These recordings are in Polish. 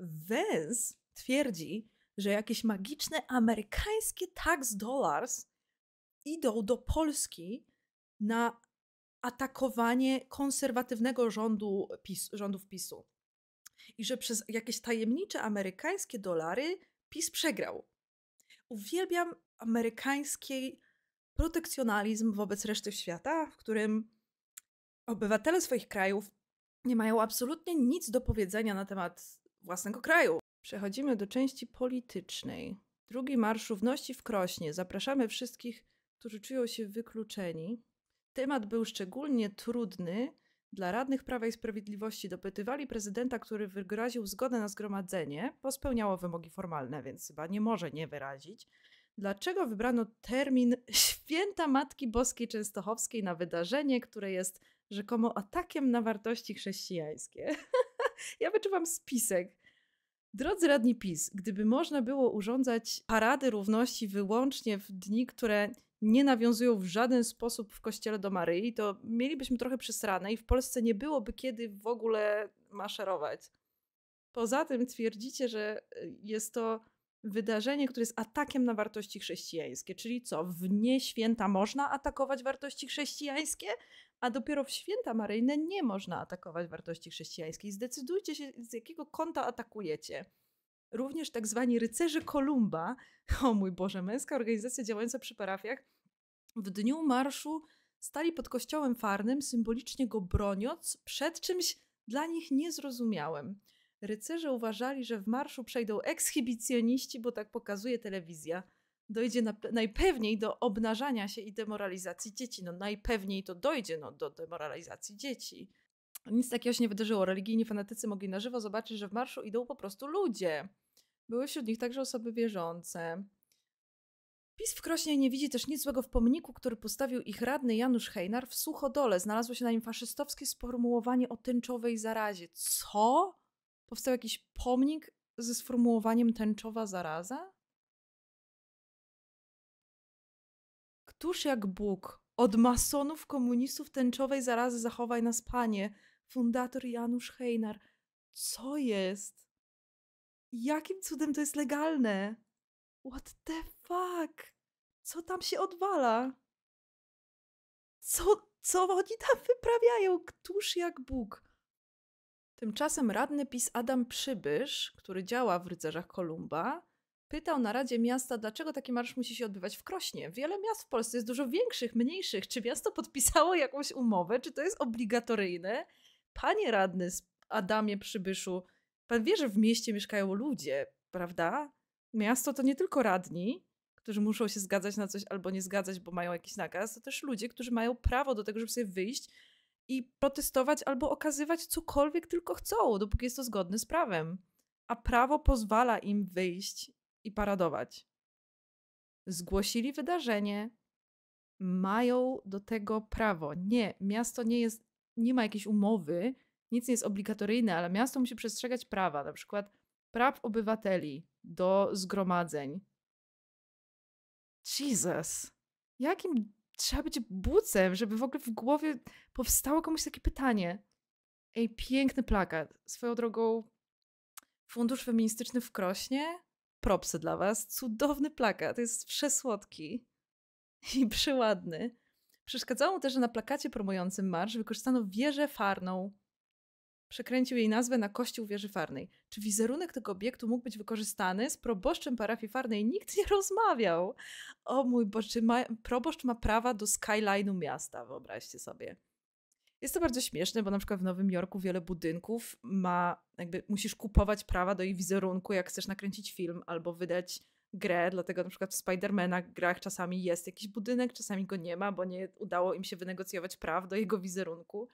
Węz twierdzi, że jakieś magiczne amerykańskie tax dollars idą do Polski na atakowanie konserwatywnego rządu PiS, rządów PiSu. I że przez jakieś tajemnicze amerykańskie dolary PiS przegrał. Uwielbiam amerykański protekcjonalizm wobec reszty świata, w którym obywatele swoich krajów nie mają absolutnie nic do powiedzenia na temat własnego kraju. Przechodzimy do części politycznej. Drugi Marsz Równości w Krośnie. Zapraszamy wszystkich, którzy czują się wykluczeni. Temat był szczególnie trudny. Dla radnych Prawa i Sprawiedliwości dopytywali prezydenta, który wyraził zgodę na zgromadzenie, bo spełniało wymogi formalne, więc chyba nie może nie wyrazić. Dlaczego wybrano termin Święta Matki Boskiej Częstochowskiej na wydarzenie, które jest rzekomo atakiem na wartości chrześcijańskie? ja wyczuwam spisek Drodzy radni PiS, gdyby można było urządzać parady równości wyłącznie w dni, które nie nawiązują w żaden sposób w kościele do Maryi, to mielibyśmy trochę przysrane i w Polsce nie byłoby kiedy w ogóle maszerować. Poza tym twierdzicie, że y, jest to wydarzenie, które jest atakiem na wartości chrześcijańskie. Czyli co, w nie święta można atakować wartości chrześcijańskie, a dopiero w święta maryjne nie można atakować wartości chrześcijańskich. Zdecydujcie się, z jakiego kąta atakujecie. Również tak zwani rycerze Kolumba, o mój Boże, męska organizacja działająca przy parafiach, w dniu marszu stali pod kościołem farnym, symbolicznie go broniąc przed czymś dla nich niezrozumiałym. Rycerze uważali, że w marszu przejdą ekshibicjoniści, bo tak pokazuje telewizja. Dojdzie na, najpewniej do obnażania się i demoralizacji dzieci. No najpewniej to dojdzie no, do demoralizacji dzieci. Nic takiego się nie wydarzyło. Religijni fanatycy mogli na żywo zobaczyć, że w marszu idą po prostu ludzie. Były wśród nich także osoby wierzące. PiS w Krośnie nie widzi też nic złego w pomniku, który postawił ich radny Janusz Hejnar w Suchodole. Znalazło się na nim faszystowskie sformułowanie o tęczowej zarazie. Co? powstał jakiś pomnik ze sformułowaniem tęczowa zaraza? Któż jak Bóg od masonów komunistów tęczowej zarazy zachowaj nas, panie, fundator Janusz Hejnar. Co jest? Jakim cudem to jest legalne? What the fuck? Co tam się odwala? Co, co oni tam wyprawiają? Któż jak Bóg Tymczasem radny PiS Adam Przybysz, który działa w Rycerzach Kolumba, pytał na Radzie Miasta, dlaczego taki marsz musi się odbywać w Krośnie. Wiele miast w Polsce jest dużo większych, mniejszych. Czy miasto podpisało jakąś umowę? Czy to jest obligatoryjne? Panie radny Adamie Przybyszu, pan wie, że w mieście mieszkają ludzie, prawda? Miasto to nie tylko radni, którzy muszą się zgadzać na coś albo nie zgadzać, bo mają jakiś nakaz, to też ludzie, którzy mają prawo do tego, żeby sobie wyjść i protestować albo okazywać cokolwiek tylko chcą, dopóki jest to zgodne z prawem. A prawo pozwala im wyjść i paradować. Zgłosili wydarzenie, mają do tego prawo. Nie, miasto nie jest, nie ma jakiejś umowy, nic nie jest obligatoryjne, ale miasto musi przestrzegać prawa, na przykład praw obywateli do zgromadzeń. Jesus! Jakim trzeba być bucem, żeby w ogóle w głowie powstało komuś takie pytanie. Ej, piękny plakat. Swoją drogą, Fundusz Feministyczny w Krośnie? Propsy dla was. Cudowny plakat. Jest przesłodki i przeładny. Przeszkadzało mu też, że na plakacie promującym marsz wykorzystano wieżę farną Przekręcił jej nazwę na kościół wieży farnej. Czy wizerunek tego obiektu mógł być wykorzystany? Z proboszczem parafii farnej nikt nie rozmawiał. O mój Boże, czy ma, proboszcz ma prawa do skyline'u miasta, wyobraźcie sobie. Jest to bardzo śmieszne, bo na przykład w Nowym Jorku wiele budynków ma, jakby musisz kupować prawa do ich wizerunku, jak chcesz nakręcić film albo wydać grę, dlatego na przykład w Spidermana grach czasami jest jakiś budynek, czasami go nie ma, bo nie udało im się wynegocjować praw do jego wizerunku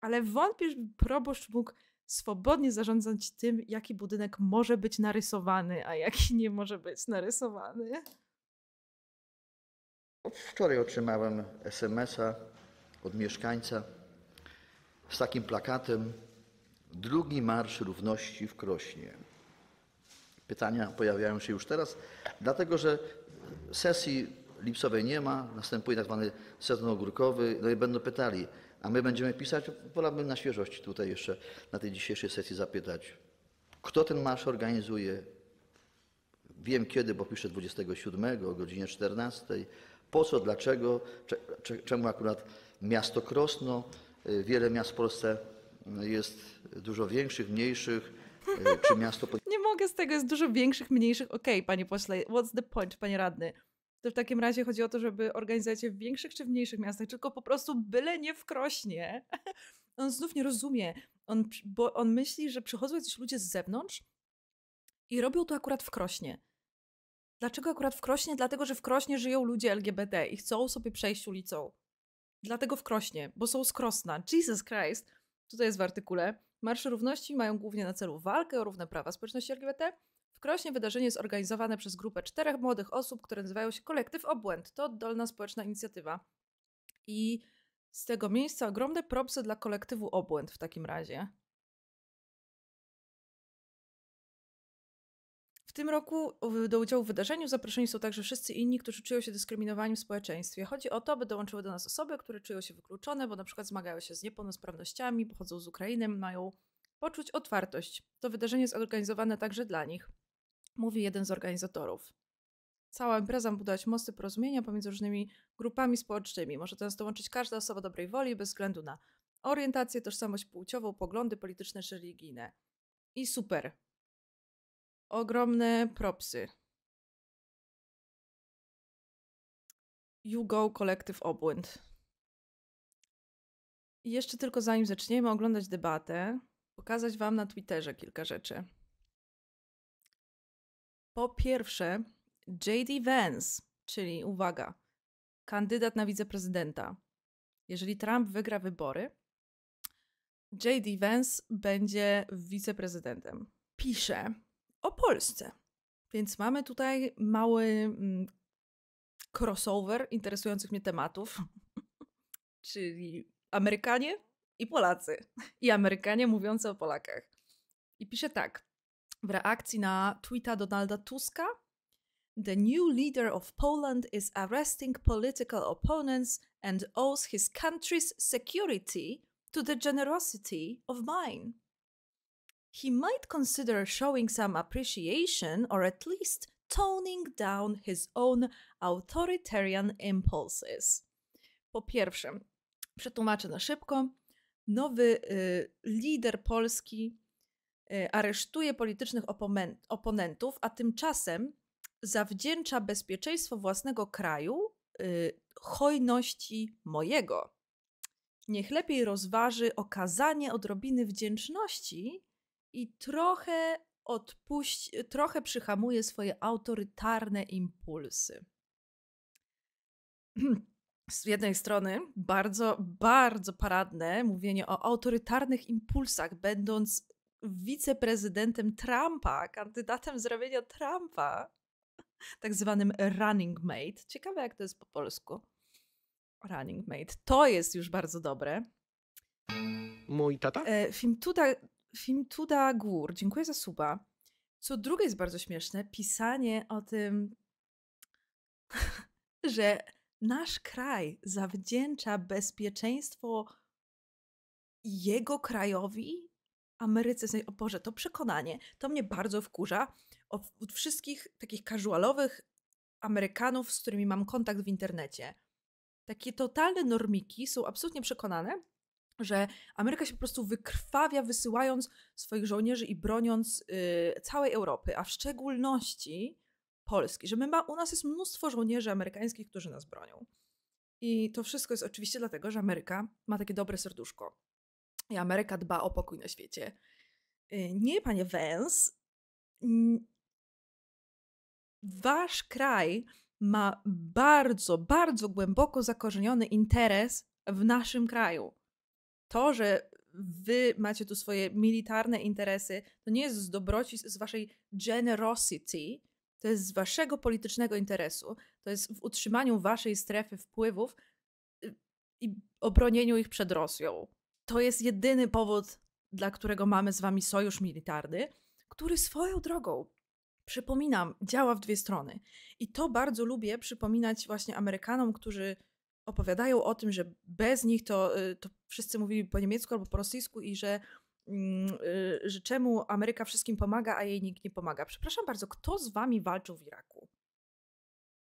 ale wątpisz, by proboszcz mógł swobodnie zarządzać tym, jaki budynek może być narysowany, a jaki nie może być narysowany. Wczoraj otrzymałem SMS-a od mieszkańca z takim plakatem Drugi Marsz Równości w Krośnie. Pytania pojawiają się już teraz, dlatego że sesji lipcowej nie ma, następuje tak zwany sezon ogórkowy, no i będą pytali, a my będziemy pisać, wolałbym na świeżości tutaj jeszcze na tej dzisiejszej sesji zapytać, kto ten marsz organizuje. Wiem kiedy, bo piszę 27 o godzinie 14. Po co, dlaczego, czemu akurat miasto Krosno, y, wiele miast w Polsce y, jest dużo większych, mniejszych, y, czy miasto... Nie mogę z tego, jest dużo większych, mniejszych. Okej, okay, panie pośle, what's the point, panie radny? to w takim razie chodzi o to, żeby organizacje w większych czy w mniejszych miastach, tylko po prostu byle nie w Krośnie. On znów nie rozumie, on, bo on myśli, że przychodzą jacyś ludzie z zewnątrz i robią to akurat w Krośnie. Dlaczego akurat w Krośnie? Dlatego, że w Krośnie żyją ludzie LGBT i chcą sobie przejść ulicą. Dlatego w Krośnie, bo są z Jesus Christ! Tutaj jest w artykule. Marsze Równości mają głównie na celu walkę o równe prawa społeczności LGBT w Krośnie wydarzenie jest organizowane przez grupę czterech młodych osób, które nazywają się Kolektyw Obłęd. To oddolna społeczna inicjatywa. I z tego miejsca ogromne propsy dla kolektywu Obłęd w takim razie. W tym roku do udziału w wydarzeniu zaproszeni są także wszyscy inni, którzy czują się dyskryminowani w społeczeństwie. Chodzi o to, by dołączyły do nas osoby, które czują się wykluczone, bo na przykład zmagają się z niepełnosprawnościami, pochodzą z Ukrainy, mają poczuć otwartość. To wydarzenie jest organizowane także dla nich mówi jeden z organizatorów. Cała impreza ma budować mosty porozumienia pomiędzy różnymi grupami społecznymi. Może teraz dołączyć każda osoba dobrej woli bez względu na orientację, tożsamość płciową, poglądy polityczne czy religijne. I super. Ogromne propsy. You Go Collective Obłęd. I jeszcze tylko zanim zaczniemy oglądać debatę, pokazać Wam na Twitterze kilka rzeczy. Po pierwsze, J.D. Vance, czyli uwaga, kandydat na wiceprezydenta. Jeżeli Trump wygra wybory, J.D. Vance będzie wiceprezydentem. Pisze o Polsce. Więc mamy tutaj mały mm, crossover interesujących mnie tematów, czyli Amerykanie i Polacy. I Amerykanie mówiące o Polakach. I pisze tak w reakcji na tweeta Donalda Tuska. The new leader of Poland is arresting political opponents and owes his country's security to the generosity of mine. He might consider showing some appreciation or at least toning down his own authoritarian impulses. Po pierwsze, przetłumaczę na szybko. Nowy y, lider Polski Y, aresztuje politycznych oponentów, a tymczasem zawdzięcza bezpieczeństwo własnego kraju y, hojności mojego. Niech lepiej rozważy okazanie odrobiny wdzięczności i trochę odpuść, trochę przyhamuje swoje autorytarne impulsy. Z jednej strony bardzo, bardzo paradne mówienie o autorytarnych impulsach, będąc wiceprezydentem Trumpa, kandydatem zrobienia Trumpa, tak zwanym running mate. Ciekawe, jak to jest po polsku. Running mate. To jest już bardzo dobre. Mój tata? E, film, Tuda, film Tuda Gór. Dziękuję za suba. Co drugie jest bardzo śmieszne, pisanie o tym, że nasz kraj zawdzięcza bezpieczeństwo jego krajowi Ameryce, w sensie, o Boże, to przekonanie, to mnie bardzo wkurza. Od wszystkich takich casualowych Amerykanów, z którymi mam kontakt w internecie, takie totalne normiki są absolutnie przekonane, że Ameryka się po prostu wykrwawia, wysyłając swoich żołnierzy i broniąc yy, całej Europy, a w szczególności Polski, że my ma, u nas jest mnóstwo żołnierzy amerykańskich, którzy nas bronią. I to wszystko jest oczywiście dlatego, że Ameryka ma takie dobre serduszko i Ameryka dba o pokój na świecie. Y, nie, panie Vance. Wasz kraj ma bardzo, bardzo głęboko zakorzeniony interes w naszym kraju. To, że wy macie tu swoje militarne interesy, to nie jest z dobroci, z waszej generosity, to jest z waszego politycznego interesu, to jest w utrzymaniu waszej strefy wpływów y, i obronieniu ich przed Rosją to jest jedyny powód, dla którego mamy z wami sojusz militarny, który swoją drogą, przypominam, działa w dwie strony. I to bardzo lubię przypominać właśnie Amerykanom, którzy opowiadają o tym, że bez nich to, to wszyscy mówili po niemiecku albo po rosyjsku i że, że czemu Ameryka wszystkim pomaga, a jej nikt nie pomaga. Przepraszam bardzo, kto z wami walczył w Iraku?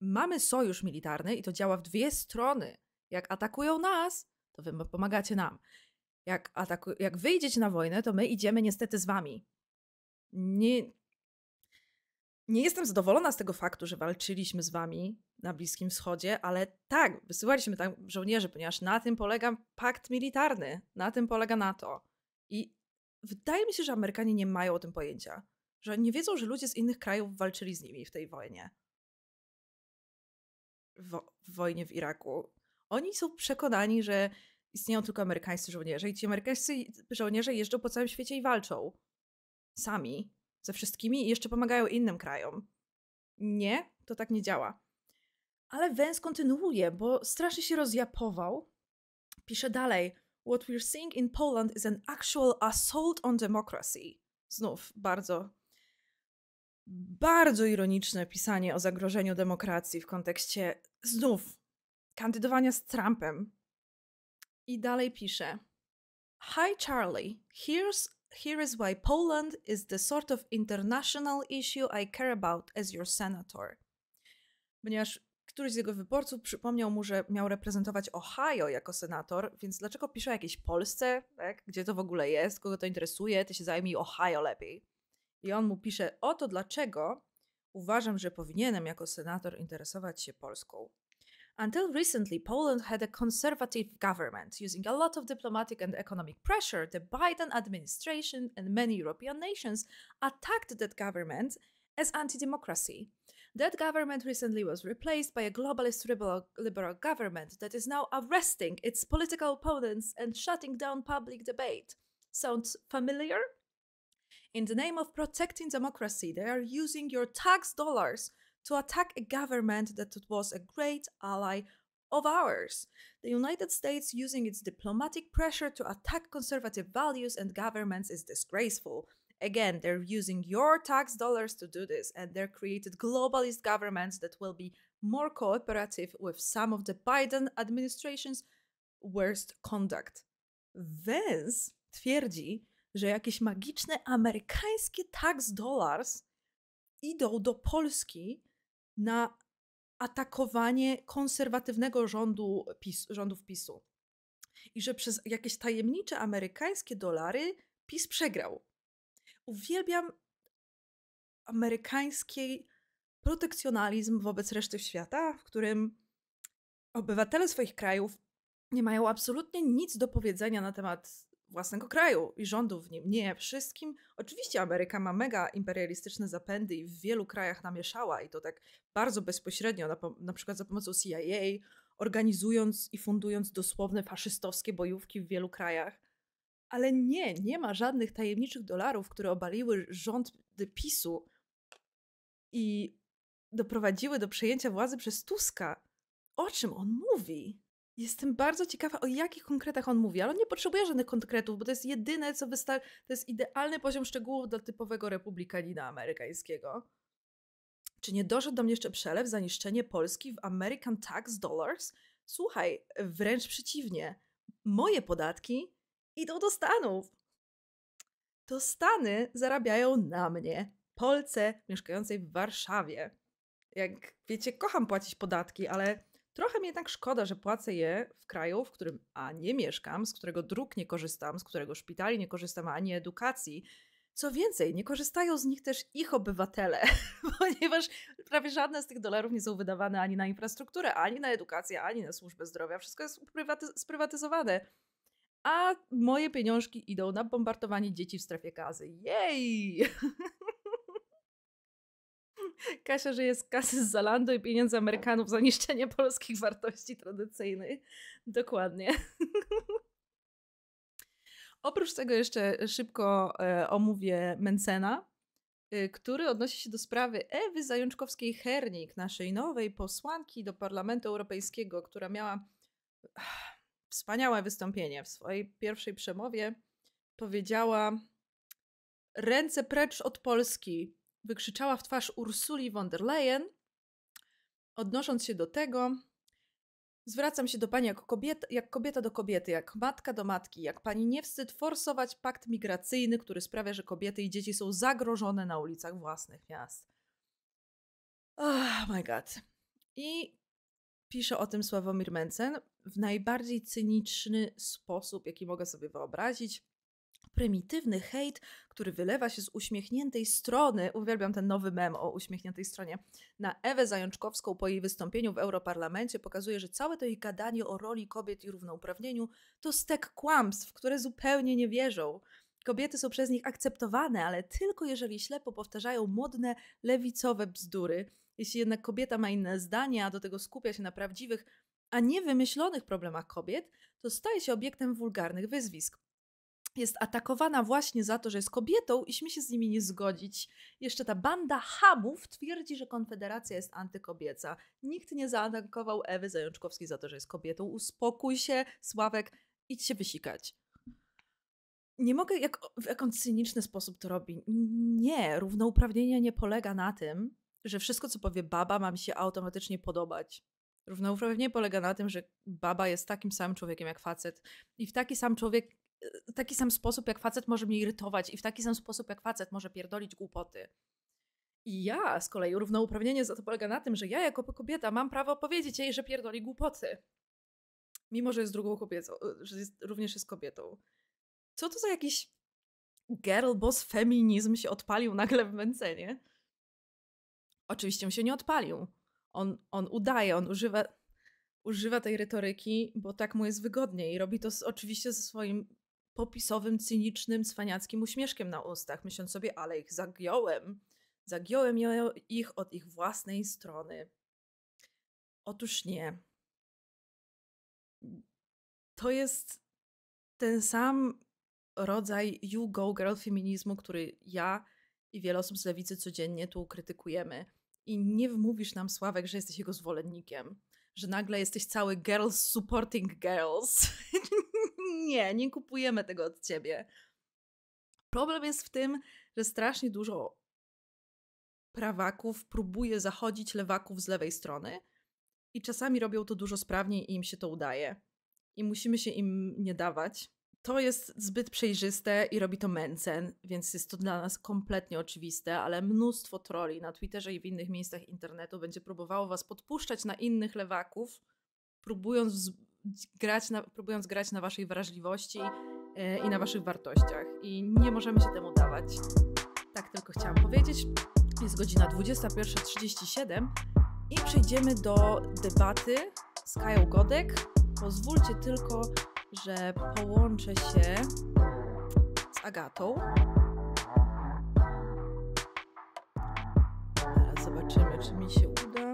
Mamy sojusz militarny i to działa w dwie strony. Jak atakują nas, to wy pomagacie nam jak, ataku- jak wyjdziecie na wojnę, to my idziemy niestety z wami. Nie, nie jestem zadowolona z tego faktu, że walczyliśmy z wami na Bliskim Wschodzie, ale tak, wysyłaliśmy tam żołnierzy, ponieważ na tym polega pakt militarny, na tym polega NATO. I wydaje mi się, że Amerykanie nie mają o tym pojęcia, że nie wiedzą, że ludzie z innych krajów walczyli z nimi w tej wojnie. Wo- w wojnie w Iraku. Oni są przekonani, że istnieją tylko amerykańscy żołnierze i ci amerykańscy żołnierze jeżdżą po całym świecie i walczą. Sami. Ze wszystkimi i jeszcze pomagają innym krajom. Nie, to tak nie działa. Ale Vance kontynuuje, bo strasznie się rozjapował. Pisze dalej. What we're seeing in Poland is an actual assault on democracy. Znów bardzo, bardzo ironiczne pisanie o zagrożeniu demokracji w kontekście znów kandydowania z Trumpem, i dalej pisze: Hi Charlie, here's here is why Poland is the sort of international issue I care about as your senator. Ponieważ któryś z jego wyborców przypomniał mu, że miał reprezentować Ohio jako senator, więc dlaczego pisze o jakiejś Polsce, tak? gdzie to w ogóle jest, kogo to interesuje, ty się zajmij Ohio lepiej. I on mu pisze, oto dlaczego uważam, że powinienem jako senator interesować się Polską. Until recently, Poland had a conservative government. Using a lot of diplomatic and economic pressure, the Biden administration and many European nations attacked that government as anti democracy. That government recently was replaced by a globalist liberal, liberal, government that is now arresting its political opponents and shutting down public debate. Sounds familiar? In the name of protecting democracy, they are using your tax dollars to attack a government that was a great ally of ours. The United States using its diplomatic pressure to attack conservative values and governments is disgraceful. Again, they're using your tax dollars to do this, and they're created globalist governments that will be more cooperative with some of the Biden administration's worst conduct. Vince twierdzi, że jakieś magiczne amerykańskie tax dollars idą do Polski na atakowanie konserwatywnego rządu PiS, rządów PiSu. I że przez jakieś tajemnicze amerykańskie dolary PiS przegrał. Uwielbiam amerykański protekcjonalizm wobec reszty świata, w którym obywatele swoich krajów nie mają absolutnie nic do powiedzenia na temat własnego kraju i rządu w nim. Nie wszystkim. Oczywiście Ameryka ma mega imperialistyczne zapędy i w wielu krajach namieszała i to tak bardzo bezpośrednio, na, na przykład za pomocą CIA, organizując i fundując dosłowne faszystowskie bojówki w wielu krajach. Ale nie, nie ma żadnych tajemniczych dolarów, które obaliły rząd PiSu i doprowadziły do przejęcia władzy przez Tuska. O czym on mówi? Jestem bardzo ciekawa, o jakich konkretach on mówi, ale on nie potrzebuje żadnych konkretów, bo to jest jedyne, co wystarczy. To jest idealny poziom szczegółów dla typowego republikanina amerykańskiego. Czy nie doszedł do mnie jeszcze przelew za niszczenie Polski w American Tax Dollars? Słuchaj, wręcz przeciwnie. Moje podatki idą do Stanów. To Stany zarabiają na mnie, Polce mieszkającej w Warszawie. Jak wiecie, kocham płacić podatki, ale Trochę mi jednak szkoda, że płacę je w kraju, w którym a nie mieszkam, z którego dróg nie korzystam, z którego szpitali nie korzystam, ani edukacji. Co więcej, nie korzystają z nich też ich obywatele, ponieważ prawie żadne z tych dolarów nie są wydawane ani na infrastrukturę, ani na edukację, ani na służbę zdrowia. Wszystko jest sprywatyzowane. A moje pieniążki idą na bombardowanie dzieci w strefie gazy. Jej! Kasia że jest kasy z Zalando i pieniędzy Amerykanów za niszczenie polskich wartości tradycyjnych. Dokładnie. Oprócz tego jeszcze szybko e, omówię Mencena, e, który odnosi się do sprawy Ewy Zajączkowskiej-Hernik, naszej nowej posłanki do Parlamentu Europejskiego, która miała ach, wspaniałe wystąpienie. W swojej pierwszej przemowie powiedziała ręce precz od Polski wykrzyczała w twarz Ursuli von der Leyen, odnosząc się do tego, Zwracam się do pani jako kobieta, jak kobieta do kobiety, jak matka do matki, jak pani nie wstyd forsować pakt migracyjny, który sprawia, że kobiety i dzieci są zagrożone na ulicach własnych miast. Oh my god. I pisze o tym Sławomir Mencen w najbardziej cyniczny sposób, jaki mogę sobie wyobrazić prymitywny hejt, który wylewa się z uśmiechniętej strony, uwielbiam ten nowy mem o uśmiechniętej stronie, na Ewę Zajączkowską po jej wystąpieniu w Europarlamencie pokazuje, że całe to jej gadanie o roli kobiet i równouprawnieniu to stek kłamstw, które zupełnie nie wierzą. Kobiety są przez nich akceptowane, ale tylko jeżeli ślepo powtarzają modne, lewicowe bzdury. Jeśli jednak kobieta ma inne zdanie, a do tego skupia się na prawdziwych, a nie wymyślonych problemach kobiet, to staje się obiektem wulgarnych wyzwisk jest atakowana właśnie za to, że jest kobietą i śmie się z nimi nie zgodzić. Jeszcze ta banda hamów twierdzi, że Konfederacja jest antykobieca. Nikt nie zaatakował Ewy Zajączkowskiej za to, że jest kobietą. Uspokój się, Sławek, idź się wysikać. Nie mogę, jak, w jaką cyniczny sposób to robi. Nie, równouprawnienie nie polega na tym, że wszystko, co powie baba, ma mi się automatycznie podobać. Równouprawnienie polega na tym, że baba jest takim samym człowiekiem jak facet i w taki sam człowiek w y, taki sam sposób jak facet może mnie irytować i w taki sam sposób jak facet może pierdolić głupoty. I ja z kolei równouprawnienie za to polega na tym, że ja jako kobieta mam prawo powiedzieć jej, że pierdoli głupoty. Mimo, że jest drugą kobietą, y, że jest, również jest kobietą. Co to za jakiś girl boss feminizm się odpalił nagle w męcenie? Oczywiście on się nie odpalił. On, on udaje, on używa, używa tej retoryki, bo tak mu jest wygodniej. Robi to z, oczywiście ze swoim popisowym, cynicznym, cwaniackim uśmieszkiem na ustach, myśląc sobie, ale ich zagiąłem. Zagiąłem ich od ich własnej strony. Otóż nie. To jest ten sam rodzaj you go girl feminizmu, który ja i wiele osób z lewicy codziennie tu krytykujemy. I nie wmówisz nam, Sławek, że jesteś jego zwolennikiem. Że nagle jesteś cały girls supporting girls. nie, nie kupujemy tego od ciebie. Problem jest w tym, że strasznie dużo prawaków próbuje zachodzić lewaków z lewej strony i czasami robią to dużo sprawniej i im się to udaje. I musimy się im nie dawać. To jest zbyt przejrzyste i robi to męcen, więc jest to dla nas kompletnie oczywiste, ale mnóstwo troli na Twitterze i w innych miejscach internetu będzie próbowało was podpuszczać na innych lewaków, próbując grać na, próbując grać na waszej wrażliwości e, i na waszych wartościach. I nie możemy się temu dawać. Tak tylko chciałam powiedzieć. Jest godzina 21.37 i przejdziemy do debaty z Kają Godek. Pozwólcie tylko, że połączę się z Agatą. Teraz zobaczymy, czy mi się uda.